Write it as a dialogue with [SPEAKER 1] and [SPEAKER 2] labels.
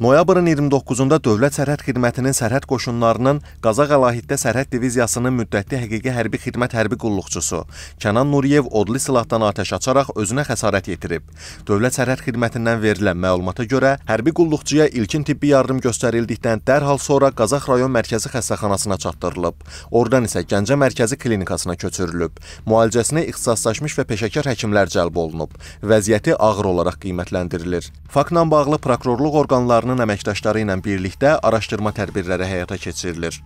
[SPEAKER 1] Noyabrın 29-da Dövlət Sərhəd Xidmətinin sərhəd qoşunlarının Qaza Qalahiddə Sərhəd Diviziyasının müddətli həqiqi hərbi xidmət hərbi qulluqçusu Kənan Nuriyev odlu silahdan atəş açaraq özünə xəsarət yetirib. Dövlət Sərhəd Xidmətindən verilən məlumata görə hərbi qulluqçuya ilkin tibbi yardım göstərildikdən dərhal sonra Qazax rayon mərkəzi xəstəxanasına çatdırılıb. Oradan isə Gəncə mərkəzi klinikasına köçürülüb. Müalicəsinə ixtisaslaşmış və peşəkar həkimlər cəlb olunub. Vəziyyəti ağır olaraq qiymətləndirilir. Faktla bağlı prokurorluq orqanlarının Bankasının əməkdaşları ilə birlikdə araşdırma tədbirləri həyata keçirilir.